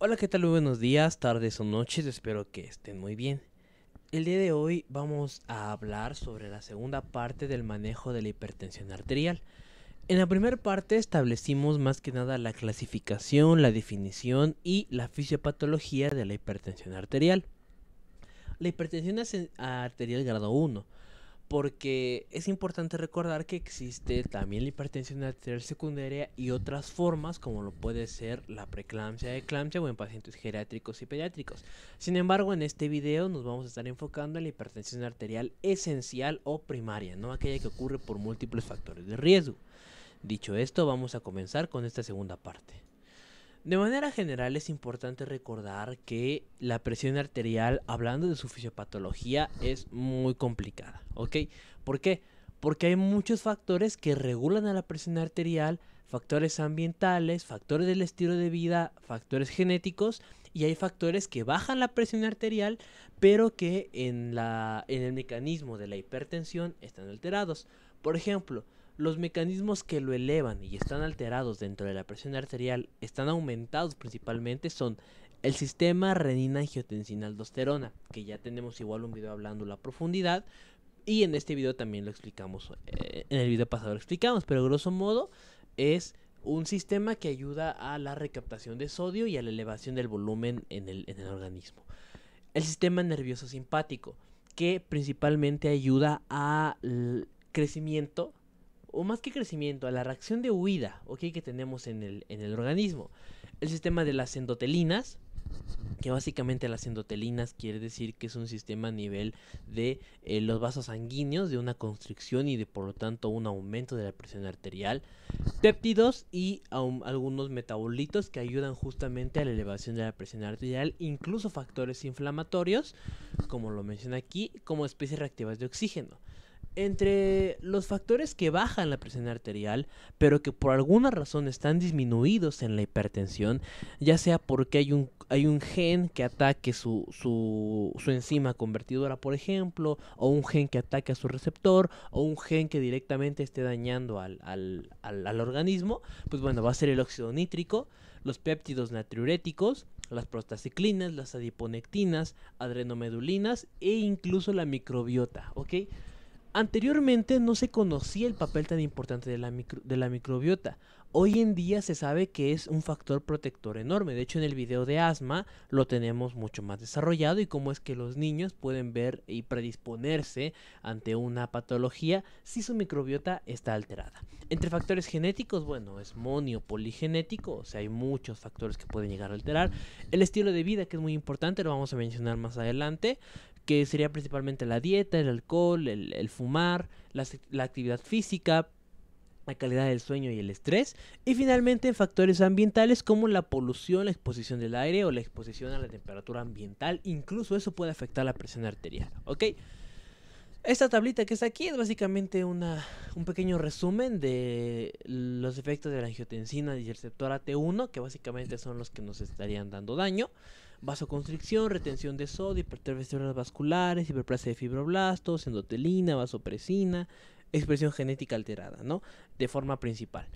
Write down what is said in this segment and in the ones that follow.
Hola, ¿qué tal? Muy buenos días, tardes o noches, espero que estén muy bien. El día de hoy vamos a hablar sobre la segunda parte del manejo de la hipertensión arterial. En la primera parte establecimos más que nada la clasificación, la definición y la fisiopatología de la hipertensión arterial. La hipertensión arterial grado 1 porque es importante recordar que existe también la hipertensión arterial secundaria y otras formas como lo puede ser la preeclampsia, eclampsia o en pacientes geriátricos y pediátricos. Sin embargo, en este video nos vamos a estar enfocando en la hipertensión arterial esencial o primaria, no aquella que ocurre por múltiples factores de riesgo. Dicho esto, vamos a comenzar con esta segunda parte. De manera general es importante recordar que la presión arterial, hablando de su fisiopatología, es muy complicada, ¿ok? ¿Por qué? Porque hay muchos factores que regulan a la presión arterial, factores ambientales, factores del estilo de vida, factores genéticos y hay factores que bajan la presión arterial, pero que en, en el mecanismo de la hipertensión están alterados. Por ejemplo, los mecanismos que lo elevan y están alterados dentro de la presión arterial, están aumentados principalmente, son el sistema renina-angiotensina-aldosterona, que ya tenemos igual un video hablando la profundidad, y en este video también lo explicamos, eh, en el video pasado lo explicamos, pero grosso modo es un sistema que ayuda a la recaptación de sodio y a la elevación del volumen en el, en el organismo. El sistema nervioso simpático, que principalmente ayuda al crecimiento o más que crecimiento, a la reacción de huida ok que tenemos en el, organismo. El sistema de las endotelinas, que básicamente las endotelinas quiere decir que es un sistema a nivel de eh, los vasos sanguíneos, de una constricción y de por lo tanto un aumento de la presión arterial, péptidos y algunos metabolitos que ayudan justamente a la elevación de la presión arterial, incluso factores inflamatorios, como lo menciona aquí, como especies reactivas de oxígeno entre los factores que bajan la presión arterial, pero que por alguna razón están disminuidos en la hipertensión, ya sea porque hay un, hay un gen que ataque su, su, enzima convertidora, por ejemplo, o un gen que ataque a su receptor, o un gen que directamente esté dañando al, al, al, al organismo, pues bueno, va a ser el óxido nítrico, los péptidos natriuréticos, las prostaciclinas, las adiponectinas, adrenomedulinas e incluso la microbiota, ¿ok? Anteriormente no se conocía el papel tan importante de la, microbiota. Hoy en día se sabe que es un factor protector enorme. De hecho, en el video de asma lo tenemos mucho más desarrollado y cómo es que los niños pueden ver y predisponerse ante una patología si su microbiota está alterada. Entre factores genéticos, bueno, es monio poligenético, o sea, hay muchos factores que pueden llegar a alterar. El estilo de vida, que es muy importante, lo vamos a mencionar más adelante que sería principalmente la dieta, el alcohol, el, fumar, la, actividad física, la calidad del sueño y el estrés, y finalmente en factores ambientales como la polución, la exposición del aire o la exposición a la temperatura ambiental, incluso eso puede afectar la presión arterial, Esta tablita que está aquí es básicamente una, un pequeño resumen de los efectos de la angiotensina y el receptor AT1, que básicamente son los que nos estarían dando daño vasoconstricción, retención de sodio, hipertrofia vasculares, hiperplasia de fibroblastos, endotelina, vasopresina, expresión genética alterada, ¿no? De forma principal.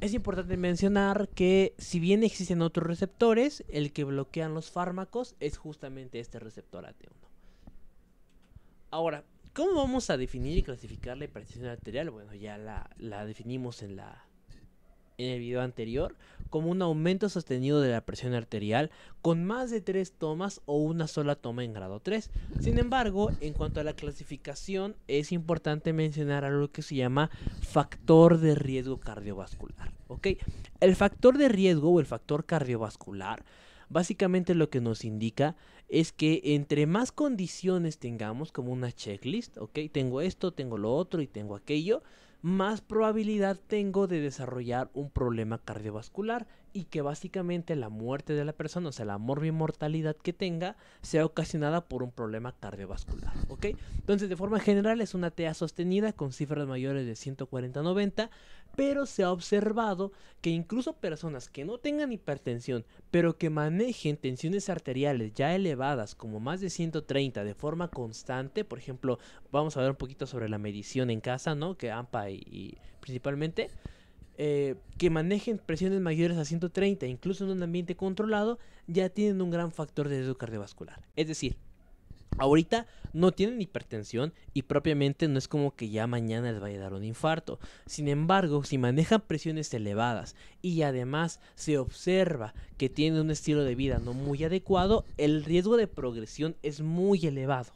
Es importante mencionar que si bien existen otros receptores, el que bloquean los fármacos es justamente este receptor AT1. Ahora, ¿cómo vamos a definir y clasificar la hipertensión arterial? Bueno, ya la, la definimos en la en el video anterior como un aumento sostenido de la presión arterial con más de tres tomas o una sola toma en grado 3. Sin embargo, en cuanto a la clasificación, es importante mencionar algo que se llama factor de riesgo cardiovascular. El factor de riesgo o el factor cardiovascular básicamente lo que nos indica es que entre más condiciones tengamos como una checklist, ok, tengo esto, tengo lo otro y tengo aquello, más probabilidad tengo de desarrollar un problema cardiovascular y que básicamente la muerte de la persona, o sea, la morbimortalidad que tenga, sea ocasionada por un problema cardiovascular, ¿ok? Entonces, de forma general, es una TEA sostenida con cifras mayores de 140-90, pero se ha observado que incluso personas que no tengan hipertensión, pero que manejen tensiones arteriales ya elevadas como más de 130 de forma constante, por ejemplo, vamos a hablar un poquito sobre la medición en casa, ¿no? Que AMPA y, principalmente, eh, que manejen presiones mayores a 130, incluso en un ambiente controlado, ya tienen un gran factor de riesgo cardiovascular. Es decir, Ahorita no tienen hipertensión y propiamente no es como que ya mañana les vaya a dar un infarto. Sin embargo, si manejan presiones elevadas y además se observa que tienen un estilo de vida no muy adecuado, el riesgo de progresión es muy elevado.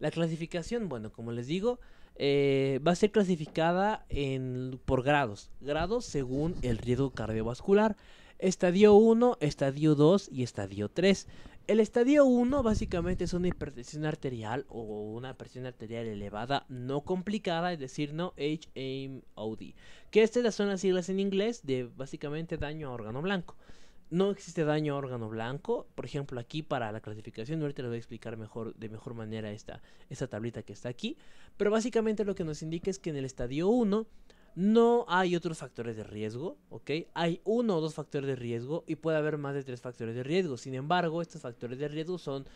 La clasificación, bueno, como les digo, eh, va a ser clasificada en, por grados. Grados según el riesgo cardiovascular. Estadio 1, estadio 2 y estadio 3 el estadio 1 básicamente es una hipertensión arterial o una presión arterial elevada no complicada, es decir, no D, que estas son las siglas en inglés de básicamente daño a órgano blanco. No existe daño a órgano blanco, por ejemplo aquí para la clasificación, ahorita les voy a explicar mejor, de mejor manera esta, esta tablita que está aquí, pero básicamente lo que nos indica es que en el estadio 1 no hay otros factores de riesgo, ¿ok? Hay uno o dos factores de riesgo y puede haber más de tres factores de riesgo. Sin embargo, estos factores de riesgo son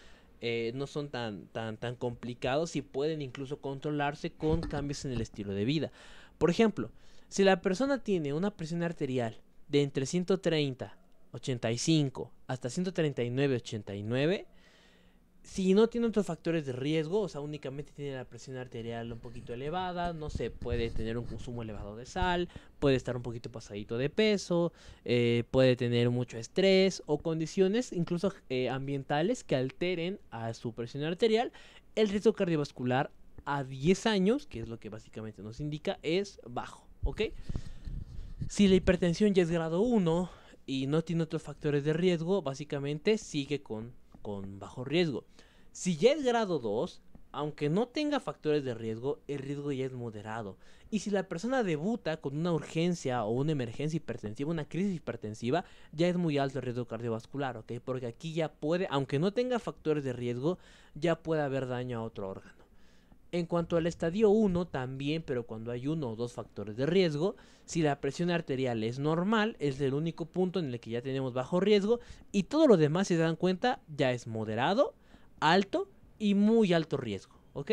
eh, no son tan, tan, tan complicados y pueden incluso controlarse con cambios en el estilo de vida. Por ejemplo, si la persona tiene una presión arterial de entre 130, 85 hasta 139, 89, si no tiene otros factores de riesgo, o sea, únicamente tiene la presión arterial un poquito elevada, no sé, puede tener un consumo elevado de sal, puede estar un poquito pasadito de peso, eh, puede tener mucho estrés o condiciones incluso eh, ambientales que alteren a su presión arterial, el riesgo cardiovascular a 10 años, que es lo que básicamente nos indica, es bajo, ¿ok? Si la hipertensión ya es grado 1 y no tiene otros factores de riesgo, básicamente sigue con bajo riesgo. Si ya es grado 2, aunque no tenga factores de riesgo, el riesgo ya es moderado. Y si la persona debuta con una urgencia o una emergencia hipertensiva, una crisis hipertensiva, ya es muy alto el riesgo cardiovascular, ¿ok? Porque aquí ya puede, aunque no tenga factores de riesgo, ya puede haber daño a otro órgano. En cuanto al estadio 1, también, pero cuando hay uno o dos factores de riesgo, si la presión arterial es normal, es el único punto en el que ya tenemos bajo riesgo, y todo lo demás, si se dan cuenta, ya es moderado alto y muy alto riesgo, ¿ok?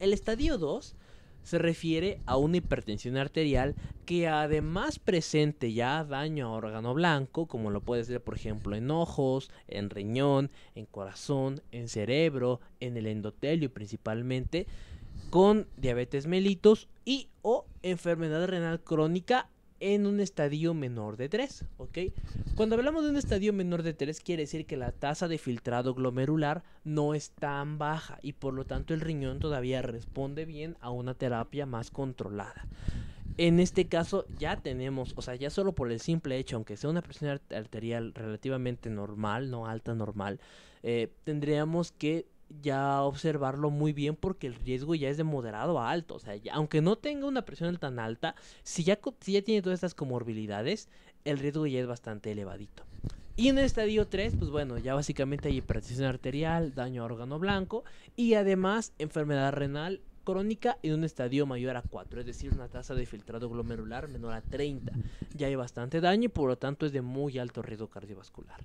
El estadio 2 se refiere a una hipertensión arterial que además presente ya daño a órgano blanco, como lo puede ser por ejemplo en ojos, en riñón, en corazón, en cerebro, en el endotelio principalmente, con diabetes mellitus y o enfermedad renal crónica en un estadio menor de 3, ¿ok? Cuando hablamos de un estadio menor de 3 quiere decir que la tasa de filtrado glomerular no es tan baja y por lo tanto el riñón todavía responde bien a una terapia más controlada. En este caso ya tenemos, o sea, ya solo por el simple hecho, aunque sea una presión arterial relativamente normal, no alta normal, eh, tendríamos que ya observarlo muy bien porque el riesgo ya es de moderado a alto. O sea, aunque no tenga una presión tan alta, si ya, si ya tiene todas estas comorbilidades, el riesgo ya es bastante elevadito. Y en el estadio 3, pues bueno, ya básicamente hay hipertensión arterial, daño a órgano blanco y además enfermedad renal crónica en un estadio mayor a 4, es decir, una tasa de filtrado glomerular menor a 30. Ya hay bastante daño y por lo tanto es de muy alto riesgo cardiovascular.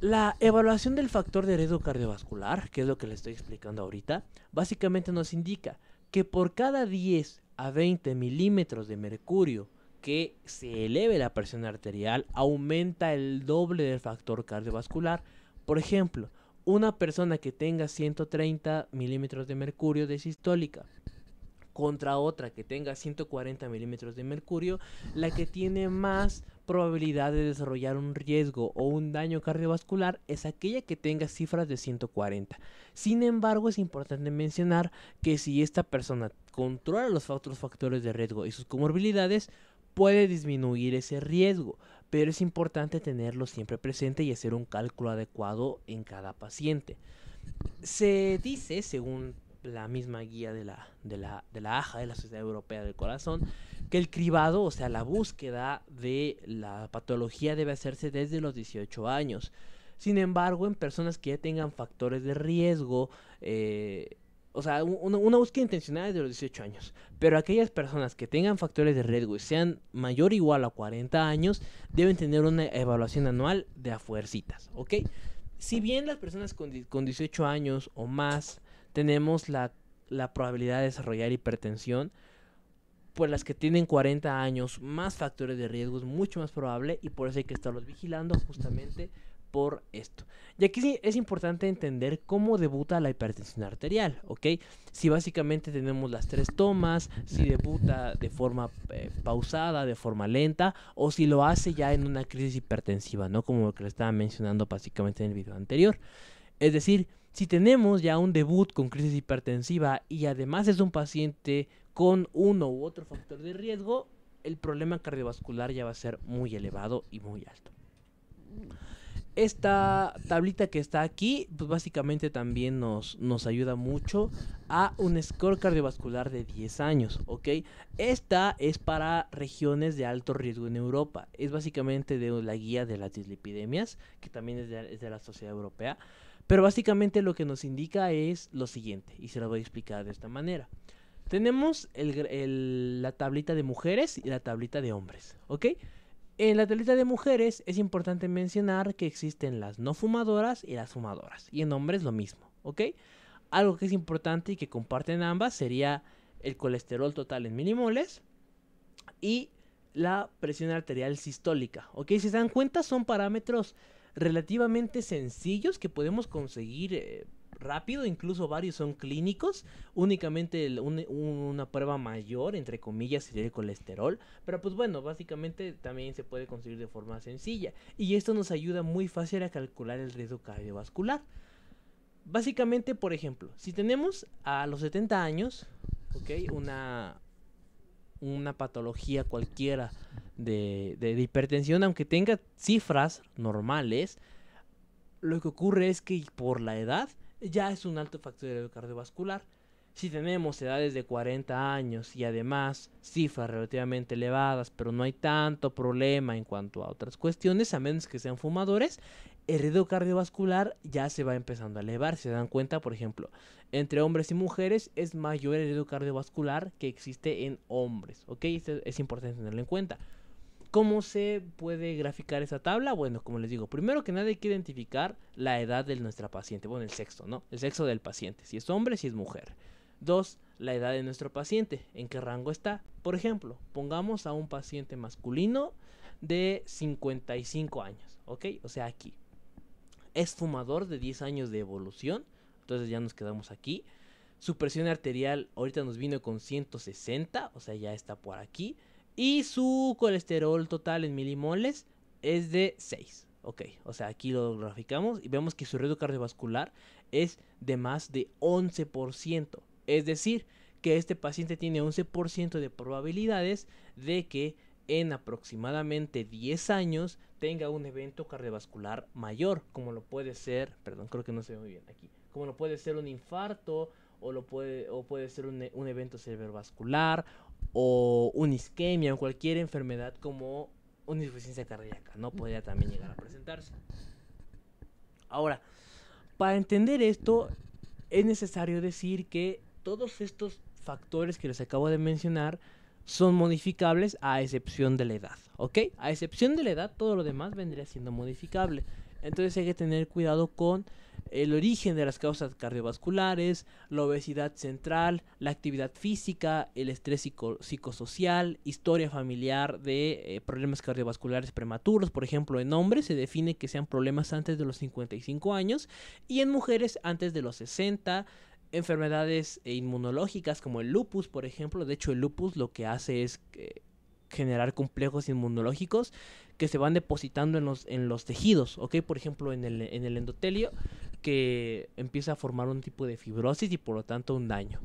La evaluación del factor de riesgo cardiovascular, que es lo que le estoy explicando ahorita, básicamente nos indica que por cada 10 a 20 milímetros de mercurio que se eleve la presión arterial, aumenta el doble del factor cardiovascular. Por ejemplo, una persona que tenga 130 milímetros de mercurio de sistólica contra otra que tenga 140 milímetros de mercurio, la que tiene más probabilidad de desarrollar un riesgo o un daño cardiovascular es aquella que tenga cifras de 140. Sin embargo, es importante mencionar que si esta persona controla los otros factores de riesgo y sus comorbilidades, puede disminuir ese riesgo, pero es importante tenerlo siempre presente y hacer un cálculo adecuado en cada paciente. Se dice, según la misma guía de la, de de la AJA, de la Sociedad Europea del Corazón, que el cribado, o sea, la búsqueda de la patología debe hacerse desde los 18 años. Sin embargo, en personas que ya tengan factores de riesgo, eh, o sea, una, búsqueda intencional desde los 18 años. Pero aquellas personas que tengan factores de riesgo y sean mayor o igual a 40 años, deben tener una evaluación anual de a ¿ok? Si bien las personas con, 18 años o más tenemos la probabilidad de desarrollar hipertensión, pues las que tienen 40 años, más factores de riesgo, es mucho más probable y por eso hay que estarlos vigilando justamente por esto. Y aquí sí es importante entender cómo debuta la hipertensión arterial, ¿ok? Si básicamente tenemos las tres tomas, si debuta de forma eh, pausada, de forma lenta, o si lo hace ya en una crisis hipertensiva, ¿no? Como lo que le estaba mencionando básicamente en el video anterior. Es decir, si tenemos ya un debut con crisis hipertensiva y además es un paciente con uno u otro factor de riesgo, el problema cardiovascular ya va a ser muy elevado y muy alto. Esta tablita que está aquí, pues básicamente también nos, nos ayuda mucho a un score cardiovascular de 10 años, ¿ok? Esta es para regiones de alto riesgo en Europa. Es básicamente de la guía de las dislipidemias, que también es de la Sociedad Europea. Pero básicamente lo que nos indica es lo siguiente, y se lo voy a explicar de esta manera. Tenemos la tablita de mujeres y la tablita de hombres, ¿ok? En la tablita de mujeres es importante mencionar que existen las no fumadoras y las fumadoras. Y en hombres lo mismo, ¿ok? Algo que es importante y que comparten ambas sería el colesterol total en milimoles y la presión arterial sistólica, ¿ok? Si se dan cuenta son parámetros relativamente sencillos que podemos conseguir eh, rápido, incluso varios son clínicos, únicamente una prueba mayor, entre comillas, sería el colesterol, pero pues bueno, básicamente también se puede conseguir de forma sencilla y esto nos ayuda muy fácil a calcular el riesgo cardiovascular. Básicamente, por ejemplo, si tenemos a los 70 años, ¿ok? Una, una patología cualquiera de, hipertensión, aunque tenga cifras normales, lo que ocurre es que por la edad ya es un alto factor de cardiovascular. Si tenemos edades de 40 años y además cifras relativamente elevadas, pero no hay tanto problema en cuanto a otras cuestiones, a menos que sean fumadores, el riesgo cardiovascular ya se va empezando a elevar. se dan cuenta, por ejemplo, entre hombres y mujeres es mayor el riesgo cardiovascular que existe en hombres. ¿Ok? es importante tenerlo en cuenta. ¿Cómo se puede graficar esa tabla? Bueno, como les digo, primero que nada hay que identificar la edad de nuestra paciente, bueno, el sexo, ¿no? El sexo del paciente, si es hombre, si es mujer. Dos, la edad de nuestro paciente, en qué rango está. Por ejemplo, pongamos a un paciente masculino de 55 años, ¿ok? O sea, aquí. Es fumador de 10 años de evolución, entonces ya nos quedamos aquí. Su presión arterial ahorita nos vino con 160, o sea, ya está por aquí. Y su colesterol total en milimoles es de 6. Ok, o sea, aquí lo graficamos y vemos que su riesgo cardiovascular es de más de 11%. Es decir, que este paciente tiene 11% de probabilidades de que en aproximadamente 10 años tenga un evento cardiovascular mayor, como lo puede ser, perdón, creo que no se ve muy bien aquí, como lo puede ser un infarto o, lo puede, o puede ser un evento cerebrovascular o un isquemia o cualquier enfermedad como una insuficiencia cardíaca, ¿no? Podría también llegar a presentarse. Ahora, para entender esto, es necesario decir que todos estos factores que les acabo de mencionar son modificables a excepción de la edad, ¿ok? A excepción de la edad, todo lo demás vendría siendo modificable. Entonces hay que tener cuidado con el origen de las causas cardiovasculares, la obesidad central, la actividad física, el estrés psicosocial, historia familiar de eh, problemas cardiovasculares prematuros, por ejemplo, en hombres se define que sean problemas antes de los 55 años y en mujeres antes de los 60 enfermedades eh, inmunológicas como el lupus, por ejemplo. De hecho, el lupus lo que hace es eh, generar complejos inmunológicos que se van depositando en los, en los tejidos, ¿ok? Por ejemplo, en el, en el endotelio que empieza a formar un tipo de fibrosis y por lo tanto un daño.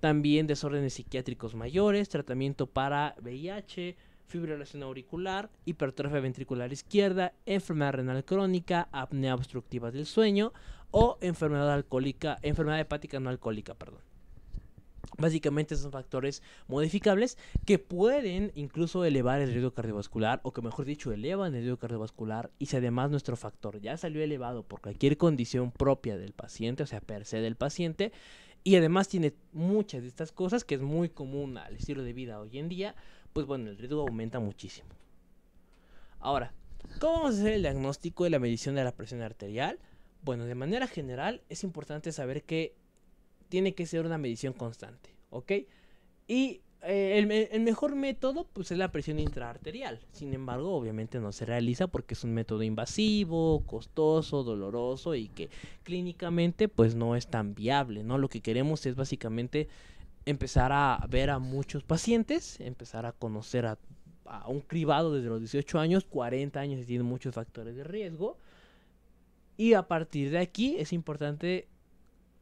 También desórdenes psiquiátricos mayores, tratamiento para VIH, fibrilación auricular, hipertrofia ventricular izquierda, enfermedad renal crónica, apnea obstructiva del sueño o enfermedad alcohólica, enfermedad hepática no alcohólica, perdón. Básicamente son factores modificables que pueden incluso elevar el riesgo cardiovascular o que mejor dicho elevan el riesgo cardiovascular y si además nuestro factor ya salió elevado por cualquier condición propia del paciente, o sea, per se del paciente, y además tiene muchas de estas cosas que es muy común al estilo de vida hoy en día, pues bueno, el riesgo aumenta muchísimo. Ahora, ¿cómo vamos a hacer el diagnóstico de la medición de la presión arterial? Bueno, de manera general es importante saber que tiene que ser una medición constante, ¿ok? Y eh, el, mejor método pues es la presión intraarterial. Sin embargo, obviamente no se realiza porque es un método invasivo, costoso, doloroso y que clínicamente pues no es tan viable, ¿no? Lo que queremos es básicamente empezar a ver a muchos pacientes, empezar a conocer a un cribado desde los 18 años, 40 años y tiene muchos factores de riesgo. Y a partir de aquí es importante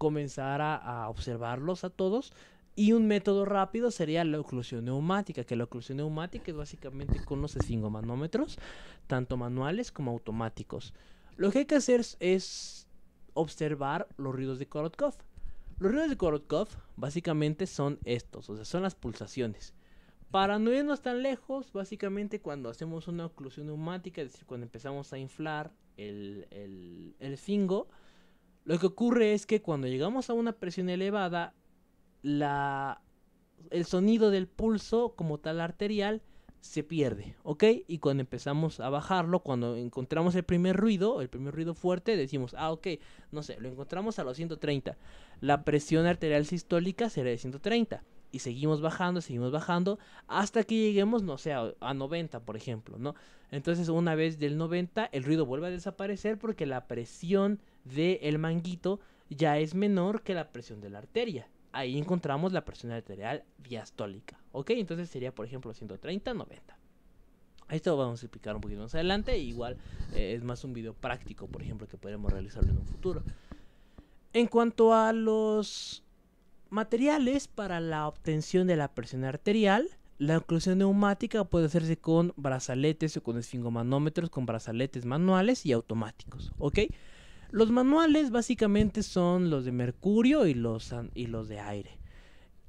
comenzar a, observarlos a todos. Y un método rápido sería la oclusión neumática, que la oclusión neumática es básicamente con los esfingomanómetros, tanto manuales como automáticos. Lo que hay que hacer es observar los ruidos de Korotkov. Los ruidos de Korotkov básicamente son estos, o sea, son las pulsaciones. Para no irnos tan lejos, básicamente cuando hacemos una oclusión neumática, es decir, cuando empezamos a inflar el, el, el fingo, lo que ocurre es que cuando llegamos a una presión elevada, la, el sonido del pulso como tal arterial se pierde, ¿ok? Y cuando empezamos a bajarlo, cuando encontramos el primer ruido, el primer ruido fuerte, decimos, ah, ok, no sé, lo encontramos a los 130. La presión arterial sistólica será de 130. Y seguimos bajando, seguimos bajando, hasta que lleguemos, no sé, a, a 90, por ejemplo, ¿no? Entonces, una vez del 90, el ruido vuelve a desaparecer porque la presión del el manguito ya es menor que la presión de la arteria. Ahí encontramos la presión arterial diastólica. ¿Ok? Entonces sería, por ejemplo, 130, 90. Esto vamos a explicar un poquito más adelante. Igual eh, es más un video práctico, por ejemplo, que podremos realizarlo en un futuro. En cuanto a los materiales para la obtención de la presión arterial, la oclusión neumática puede hacerse con brazaletes o con esfingomanómetros, con brazaletes manuales y automáticos. ¿Ok? Los manuales básicamente son los de mercurio y los, y los de aire.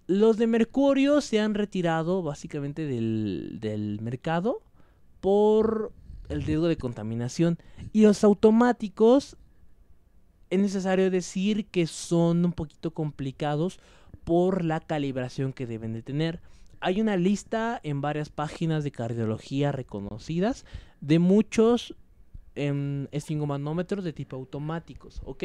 Los de mercurio se han retirado básicamente del, del mercado por el riesgo de contaminación. Y los automáticos es necesario decir que son un poquito complicados por la calibración que deben de tener. Hay una lista en varias páginas de cardiología reconocidas de muchos Em, esfingomanómetros de tipo automáticos, ¿ok?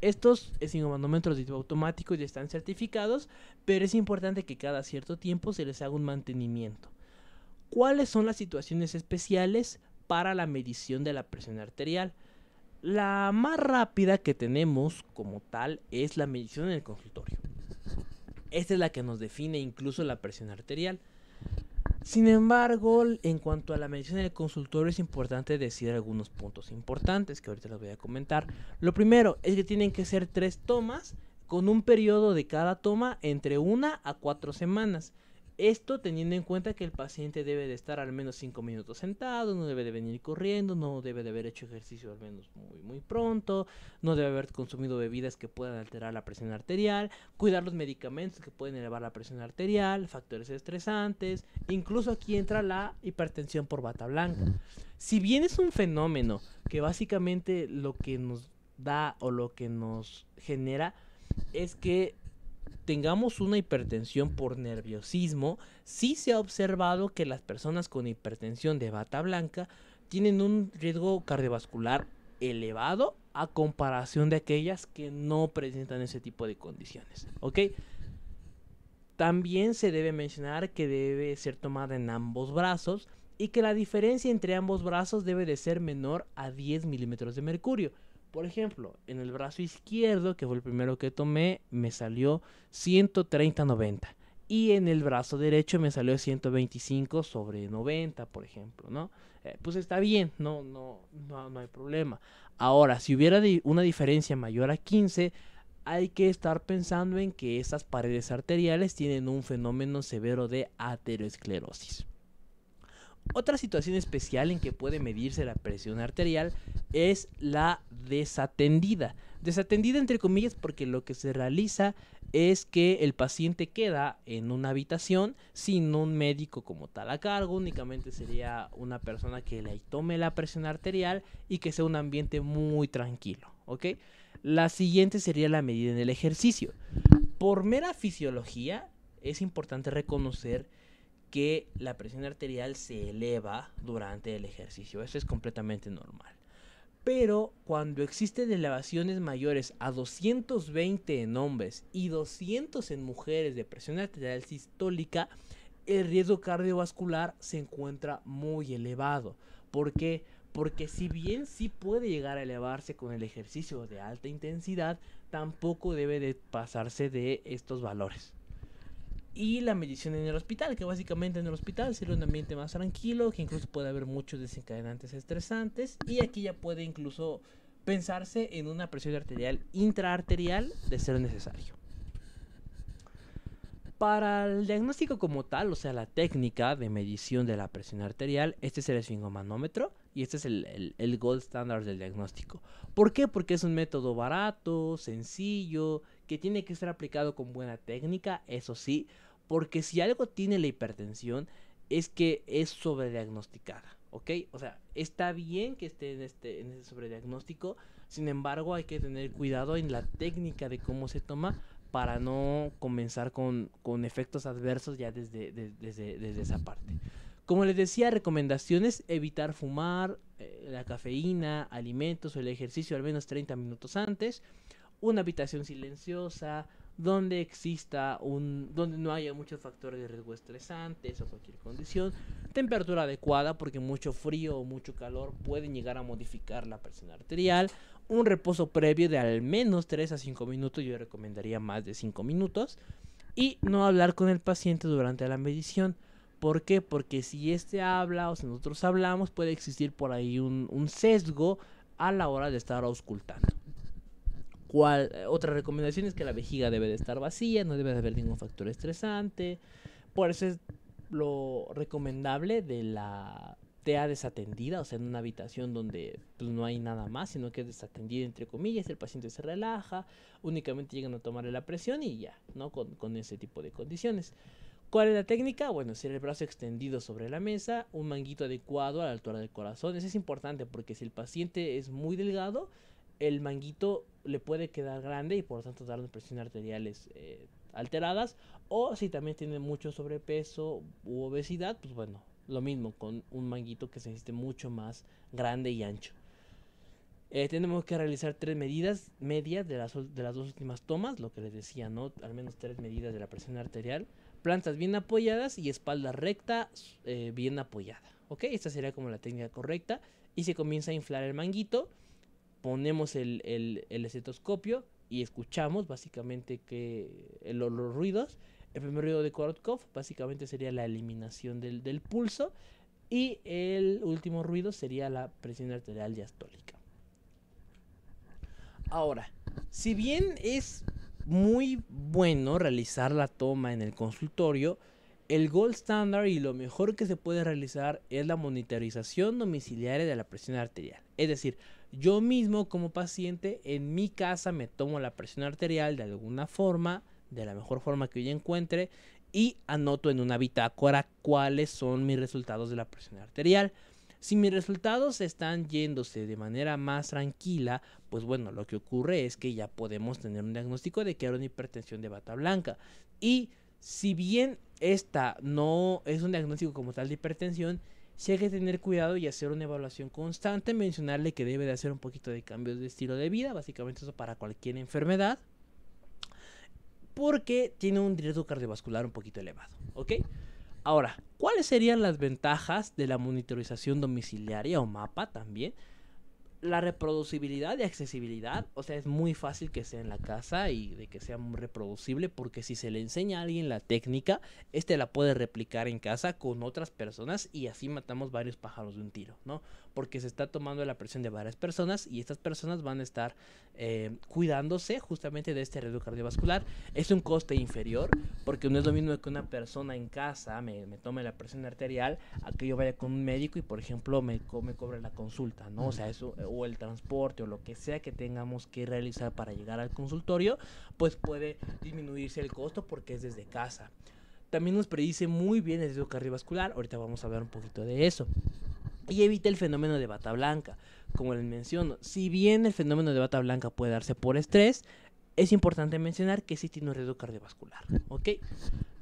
Estos esfingomanómetros de tipo automático ya están certificados, pero es importante que cada cierto tiempo se les haga un mantenimiento. ¿Cuáles son las situaciones especiales para la medición de la presión arterial? La más rápida que tenemos como tal es la medición en el consultorio. Esta es la que nos define incluso la presión arterial. Sin embargo, en cuanto a la medicina del consultorio es importante decir algunos puntos importantes que ahorita los voy a comentar. Lo primero es que tienen que ser tres tomas con un periodo de cada toma entre una a cuatro semanas. Esto teniendo en cuenta que el paciente debe de estar al menos 5 minutos sentado, no debe de venir corriendo, no debe de haber hecho ejercicio al menos muy muy pronto, no debe haber consumido bebidas que puedan alterar la presión arterial, cuidar los medicamentos que pueden elevar la presión arterial, factores estresantes, incluso aquí entra la hipertensión por bata blanca. Si bien es un fenómeno que básicamente lo que nos da o lo que nos genera es que tengamos una hipertensión por nerviosismo, sí se ha observado que las personas con hipertensión de bata blanca tienen un riesgo cardiovascular elevado a comparación de aquellas que no presentan ese tipo de condiciones. ¿Ok? También se debe mencionar que debe ser tomada en ambos brazos y que la diferencia entre ambos brazos debe de ser menor a 10 milímetros de mercurio. Por ejemplo, en el brazo izquierdo, que fue el primero que tomé, me salió 130-90. Y en el brazo derecho me salió 125 sobre 90, por ejemplo, ¿no? Eh, pues está bien, no, no, no, no hay problema. Ahora, si hubiera una diferencia mayor a 15, hay que estar pensando en que esas paredes arteriales tienen un fenómeno severo de ateroesclerosis. Otra situación especial en que puede medirse la presión arterial es la desatendida. Desatendida entre comillas porque lo que se realiza es que el paciente queda en una habitación sin un médico como tal a cargo, únicamente sería una persona que le tome la presión arterial y que sea un ambiente muy tranquilo, ¿ok? La siguiente sería la medida en el ejercicio. Por mera fisiología, es importante reconocer que la presión arterial se eleva durante el ejercicio. Eso es completamente normal. Pero cuando existen elevaciones mayores a 220 en hombres y 200 en mujeres de presión arterial sistólica, el riesgo cardiovascular se encuentra muy elevado. ¿Por qué? Porque si bien sí puede llegar a elevarse con el ejercicio de alta intensidad, tampoco debe de pasarse de estos valores y la medición en el hospital, que básicamente en el hospital es un ambiente más tranquilo, que incluso puede haber muchos desencadenantes estresantes y aquí ya puede incluso pensarse en una presión arterial intraarterial de ser necesario. Para el diagnóstico como tal, o sea, la técnica de medición de la presión arterial, este es el esfingomanómetro y este es el gold standard del diagnóstico. ¿Por qué? Porque es un método barato, sencillo, que tiene que ser aplicado con buena técnica, eso sí, porque si algo tiene la hipertensión es que es sobrediagnosticada, ¿ok? O sea, está bien que esté en este, sobrediagnóstico, sin embargo hay que tener cuidado en la técnica de cómo se toma para no comenzar con, efectos adversos ya desde, desde, esa parte. Como les decía, recomendaciones, evitar fumar, eh, la cafeína, alimentos o el ejercicio al menos 30 minutos antes, una habitación silenciosa, donde exista un donde no haya muchos factores de riesgo estresantes o cualquier condición, temperatura adecuada porque mucho frío o mucho calor pueden llegar a modificar la presión arterial, un reposo previo de al menos 3 a 5 minutos, yo recomendaría más de 5 minutos y no hablar con el paciente durante la medición. ¿Por qué? Porque si este habla o si nosotros hablamos puede existir por ahí un, un sesgo a la hora de estar auscultando. Eh, otra recomendación es que la vejiga debe de estar vacía, no debe de haber ningún factor estresante. Por eso es lo recomendable de la TEA desatendida, o sea, en una habitación donde pues, no hay nada más, sino que es desatendida entre comillas, el paciente se relaja, únicamente llegan a tomarle la presión y ya, ¿no? Con, con ese tipo de condiciones. ¿Cuál es la técnica? Bueno, ser el brazo extendido sobre la mesa, un manguito adecuado a la altura del corazón. Eso es importante porque si el paciente es muy delgado, el manguito le puede quedar grande y por lo tanto dar presiones arteriales eh, alteradas. O si también tiene mucho sobrepeso u obesidad, pues bueno, lo mismo con un manguito que se insiste mucho más grande y ancho. Eh, tenemos que realizar tres medidas medias de las, dos últimas tomas, lo que les decía, ¿no? Al menos tres medidas de la presión arterial. Plantas bien apoyadas y espalda recta eh, bien apoyada. ¿Ok? Esta sería como la técnica correcta. Y se comienza a inflar el manguito ponemos el, el, estetoscopio y escuchamos básicamente que los ruidos. El primer ruido de Korotkov básicamente sería la eliminación del, del pulso y el último ruido sería la presión arterial diastólica. Ahora, si bien es muy bueno realizar la toma en el consultorio, el gold standard y lo mejor que se puede realizar es la monitorización domiciliaria de la presión arterial. Es decir, yo mismo como paciente en mi casa me tomo la presión arterial de alguna forma, de la mejor forma que yo encuentre, y anoto en una bitácora cuáles son mis resultados de la presión arterial. Si mis resultados están yéndose de manera más tranquila, pues bueno, lo que ocurre es que ya podemos tener un diagnóstico de que era una hipertensión de bata blanca. Y si bien esta no es un diagnóstico como tal de hipertensión, si hay que tener cuidado y hacer una evaluación constante, mencionarle que debe de hacer un poquito de cambios de estilo de vida, básicamente eso para cualquier enfermedad, porque tiene un riesgo cardiovascular un poquito elevado, ¿ok? Ahora, ¿cuáles serían las ventajas de la monitorización domiciliaria o MAPA también? la reproducibilidad y accesibilidad, o sea, es muy fácil que sea en la casa y de que sea muy reproducible, porque si se le enseña a alguien la técnica, este la puede replicar en casa con otras personas y así matamos varios pájaros de un tiro, ¿no? porque se está tomando la presión de varias personas y estas personas van a estar eh, cuidándose justamente de este riesgo cardiovascular. Es un coste inferior porque no es lo mismo que una persona en casa me, tome la presión arterial a que yo vaya con un médico y por ejemplo me, me cobre la consulta, ¿no? O sea, eso, o el transporte o lo que sea que tengamos que realizar para llegar al consultorio, pues puede disminuirse el costo porque es desde casa también nos predice muy bien el riesgo cardiovascular. Ahorita vamos a hablar un poquito de eso y evita el fenómeno de bata blanca. Como les menciono, si bien el fenómeno de bata blanca puede darse por estrés, es importante mencionar que existe un riesgo cardiovascular. ¿ok?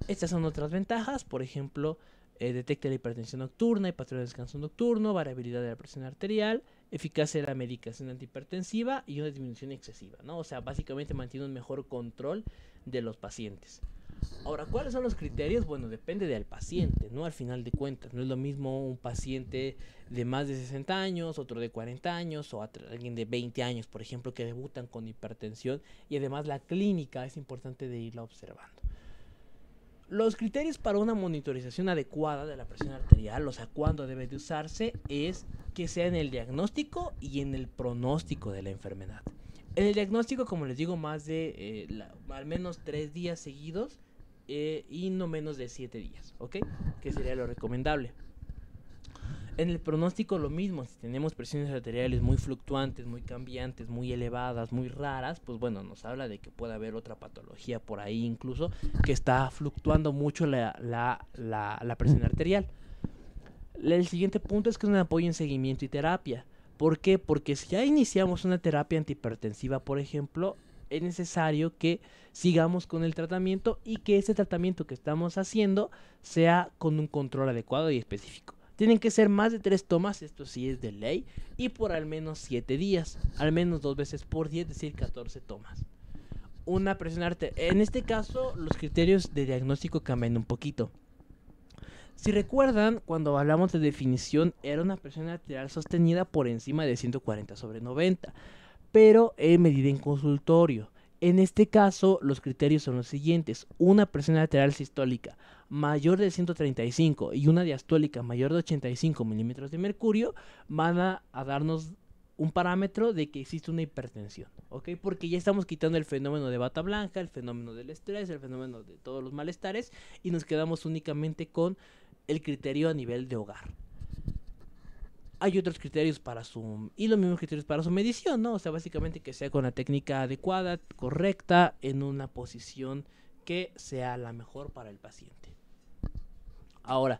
Estas son otras ventajas, por ejemplo, eh, detecta la hipertensión nocturna, hipertensión de descanso nocturno, variabilidad de la presión arterial, eficacia de la medicación antihipertensiva y una disminución excesiva. ¿no? O sea, básicamente mantiene un mejor control de los pacientes. Ahora, ¿cuáles son los criterios? Bueno, depende del paciente, ¿no? Al final de cuentas, no es lo mismo un paciente de más de 60 años, otro de 40 años o alguien de 20 años, por ejemplo, que debutan con hipertensión y además la clínica es importante de irla observando. Los criterios para una monitorización adecuada de la presión arterial, o sea, cuándo debe de usarse, es que sea en el diagnóstico y en el pronóstico de la enfermedad. En el diagnóstico, como les digo, más de eh, al menos tres días seguidos eh, y no menos de 7 días, ¿ok? Que sería lo recomendable. En el pronóstico lo mismo, si tenemos presiones arteriales muy fluctuantes, muy cambiantes, muy elevadas, muy raras, pues bueno, nos habla de que puede haber otra patología por ahí incluso que está fluctuando mucho la, presión arterial. El siguiente punto es que es un apoyo en seguimiento y terapia. ¿Por qué? Porque si ya iniciamos una terapia antihipertensiva, por ejemplo, es necesario que sigamos con el tratamiento y que ese tratamiento que estamos haciendo sea con un control adecuado y específico. Tienen que ser más de tres tomas, esto sí es de ley, y por al menos siete días, al menos dos veces por día, es decir, 14 tomas. Una presión arterial. En este caso, los criterios de diagnóstico cambian un poquito. Si recuerdan, cuando hablamos de definición, era una presión arterial sostenida por encima de 140 sobre 90 pero en medida en consultorio. En este caso, los criterios son los siguientes. Una presión lateral sistólica mayor de 135 y una diastólica mayor de 85 milímetros de mercurio van a, darnos un parámetro de que existe una hipertensión, ¿ok? Porque ya estamos quitando el fenómeno de bata blanca, el fenómeno del estrés, el fenómeno de todos los malestares y nos quedamos únicamente con el criterio a nivel de hogar hay otros criterios para su... y los mismos criterios para su medición, ¿no? O sea, básicamente que sea con la técnica adecuada, correcta, en una posición que sea la mejor para el paciente. Ahora,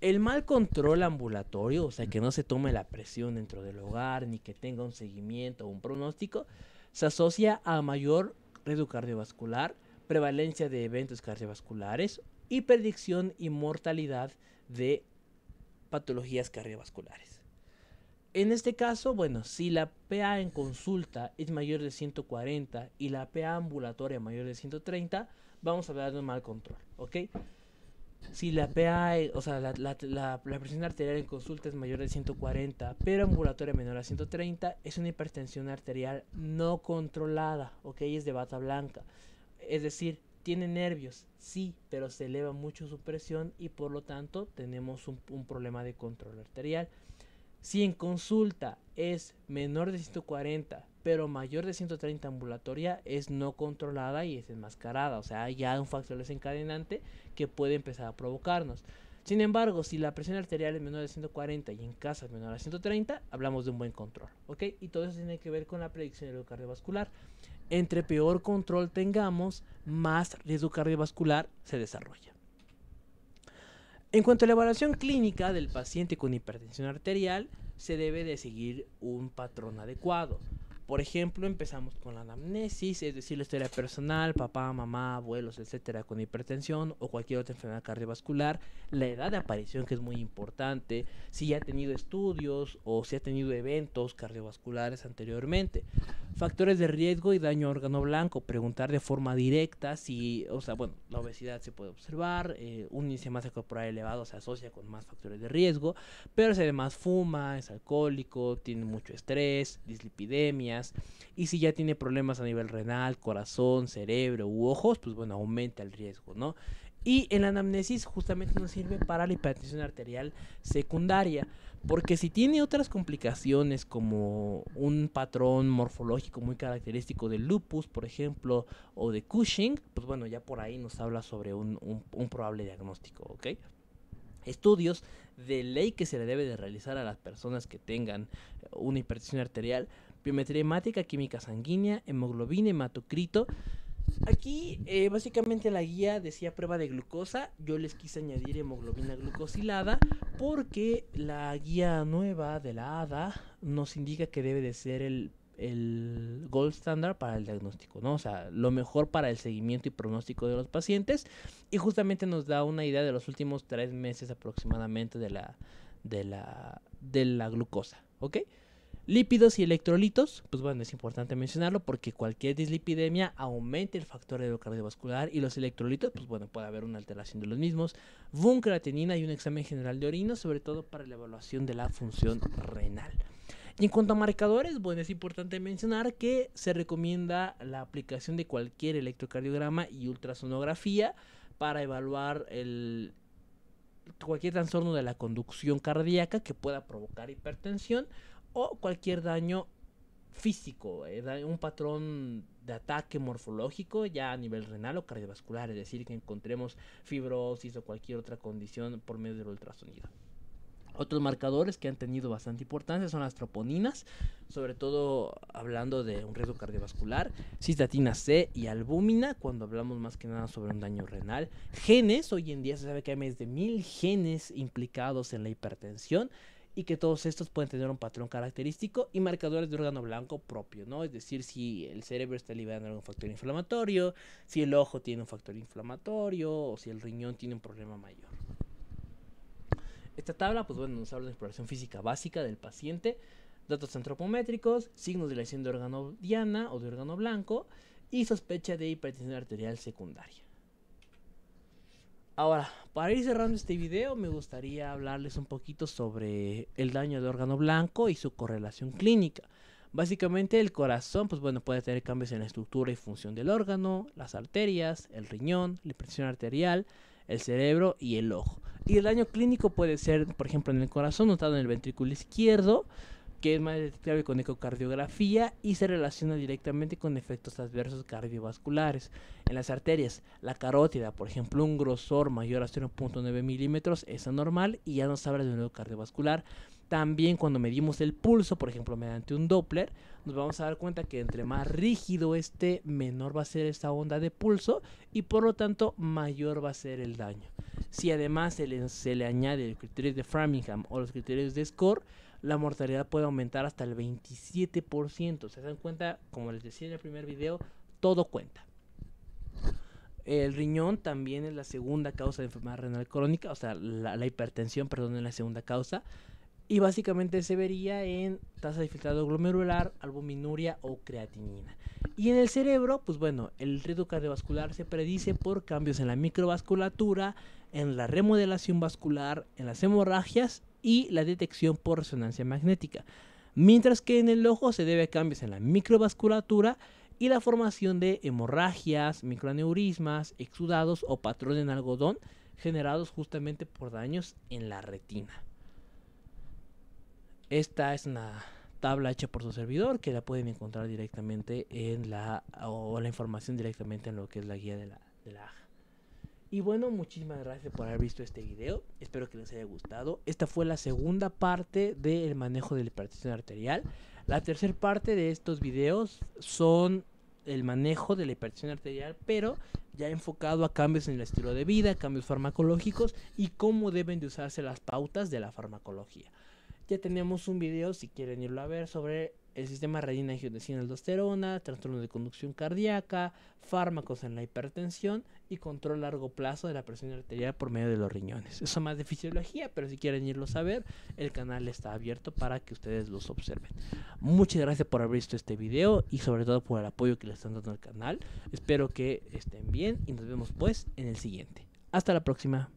el mal control ambulatorio, o sea, que no se tome la presión dentro del hogar, ni que tenga un seguimiento o un pronóstico, se asocia a mayor riesgo cardiovascular, prevalencia de eventos cardiovasculares y predicción y mortalidad de patologías cardiovasculares. En este caso, bueno, si la PA en consulta es mayor de 140 y la PA ambulatoria mayor de 130, vamos a hablar de un mal control, ¿ok? Si la PA, o sea, la, presión arterial en consulta es mayor de 140, pero ambulatoria menor a 130, es una hipertensión arterial no controlada, ¿ok? Es de bata blanca. Es decir, tiene nervios, sí, pero se eleva mucho su presión y por lo tanto tenemos un problema de control arterial. Si en consulta es menor de 140, pero mayor de 130 ambulatoria, es no controlada y es enmascarada. O sea, hay ya un factor desencadenante que puede empezar a provocarnos. Sin embargo, si la presión arterial es menor de 140 y en casa es menor a 130, hablamos de un buen control, ¿ok? Y todo eso tiene que ver con la predicción de cardiovascular. Entre peor control tengamos, más riesgo cardiovascular se desarrolla. En cuanto a la evaluación clínica del paciente con hipertensión arterial, se debe de seguir un patrón adecuado. Por ejemplo, empezamos con la anamnesis, es decir, la historia personal, papá, mamá, abuelos, etcétera, con hipertensión o cualquier otra enfermedad cardiovascular, la edad de aparición, que es muy importante, si ya ha tenido estudios o si ha tenido eventos cardiovasculares anteriormente. Factores de riesgo y daño a órgano blanco. Preguntar de forma directa si, o sea, bueno, la obesidad se puede observar, eh, un índice de masa corporal elevado se asocia con más factores de riesgo, pero si además fuma, es alcohólico, tiene mucho estrés, dislipidemias, y si ya tiene problemas a nivel renal, corazón, cerebro u ojos, pues bueno, aumenta el riesgo, ¿no? Y en la anamnesis justamente nos sirve para la hipertensión arterial secundaria. Porque si tiene otras complicaciones como un patrón morfológico muy característico de lupus, por ejemplo, o de Cushing, pues bueno, ya por ahí nos habla sobre un, probable diagnóstico, ¿ok? Estudios de ley que se le debe de realizar a las personas que tengan eh, una hipertensión arterial, biometría hemática, química sanguínea, hemoglobina, hematocrito, Aquí eh, básicamente la guía decía prueba de glucosa, yo les quise añadir hemoglobina glucosilada porque la guía nueva de la ADA nos indica que debe de ser el, el gold standard para el diagnóstico, ¿no? O sea, lo mejor para el seguimiento y pronóstico de los pacientes y justamente nos da una idea de los últimos tres meses aproximadamente de la, de la, de la glucosa, ¿ok? Lípidos y electrolitos, pues bueno, es importante mencionarlo porque cualquier dislipidemia aumenta el factor de cardiovascular y los electrolitos, pues bueno, puede haber una alteración de los mismos. Vuncratinina y un examen general de orina, sobre todo para la evaluación de la función renal. Y en cuanto a marcadores, bueno, es importante mencionar que se recomienda la aplicación de cualquier electrocardiograma y ultrasonografía para evaluar cualquier trastorno de la conducción cardíaca que pueda provocar hipertensión o cualquier daño físico, eh, un patrón de ataque morfológico ya a nivel renal o cardiovascular, es decir, que encontremos fibrosis o cualquier otra condición por medio del ultrasonido. Otros marcadores que han tenido bastante importancia son las troponinas, sobre todo hablando de un riesgo cardiovascular, cistatina C y albúmina, cuando hablamos más que nada sobre un daño renal. Genes, hoy en día se sabe que hay más de mil genes implicados en la hipertensión y que todos estos pueden tener un patrón característico y marcadores de órgano blanco propio, ¿no? Es decir, si el cerebro está liberando algún factor inflamatorio, si el ojo tiene un factor inflamatorio o si el riñón tiene un problema mayor. Esta tabla, pues bueno, nos habla de exploración física básica del paciente, datos antropométricos, signos de lesión de órgano diana o de órgano blanco y sospecha de hipertensión arterial secundaria. Ahora, para ir cerrando este video, me gustaría hablarles un poquito sobre el daño del órgano blanco y su correlación clínica. Básicamente el corazón, pues bueno, puede tener cambios en la estructura y función del órgano, las arterias, el riñón, la presión arterial, el cerebro y el ojo. Y el daño clínico puede ser, por ejemplo, en el corazón, notado en el ventrículo izquierdo, que es más detectable con ecocardiografía y se relaciona directamente con efectos adversos cardiovasculares. En las arterias, la carótida, por ejemplo, un grosor mayor a 0.9 milímetros es anormal y ya nos habla de un cardiovascular. También cuando medimos el pulso, por ejemplo, mediante un Doppler, nos vamos a dar cuenta que entre más rígido esté, menor va a ser esta onda de pulso y por lo tanto mayor va a ser el daño. Si además se le, se le añade el criterio de Framingham o los criterios de Score, la mortalidad puede aumentar hasta el 27%. Se dan cuenta, como les decía en el primer video, todo cuenta. El riñón también es la segunda causa de enfermedad renal crónica, o sea, la, hipertensión, perdón, es la segunda causa. Y básicamente se vería en tasa de filtrado glomerular, albuminuria o creatinina. Y en el cerebro, pues bueno, el riesgo cardiovascular se predice por cambios en la microvasculatura, en la remodelación vascular, en las hemorragias y la detección por resonancia magnética, mientras que en el ojo se debe a cambios en la microvasculatura y la formación de hemorragias, microaneurismas, exudados o patrón en algodón generados justamente por daños en la retina. Esta es una tabla hecha por su servidor que la pueden encontrar directamente en la o la información directamente en lo que es la guía de la, de la y bueno, muchísimas gracias por haber visto este video. Espero que les haya gustado. Esta fue la segunda parte del manejo de la hipertensión arterial. La tercera parte de estos videos son el manejo de la hipertensión arterial, pero ya enfocado a cambios en el estilo de vida, cambios farmacológicos y cómo deben de usarse las pautas de la farmacología. Ya tenemos un video, si quieren irlo a ver, sobre el sistema renina angiotensina aldosterona, trastorno de conducción cardíaca, fármacos en la hipertensión y control a largo plazo de la presión arterial por medio de los riñones. Eso más de fisiología, pero si quieren irlo a ver, el canal está abierto para que ustedes los observen. Muchas gracias por haber visto este video y sobre todo por el apoyo que le están dando al canal. Espero que estén bien y nos vemos pues en el siguiente. Hasta la próxima.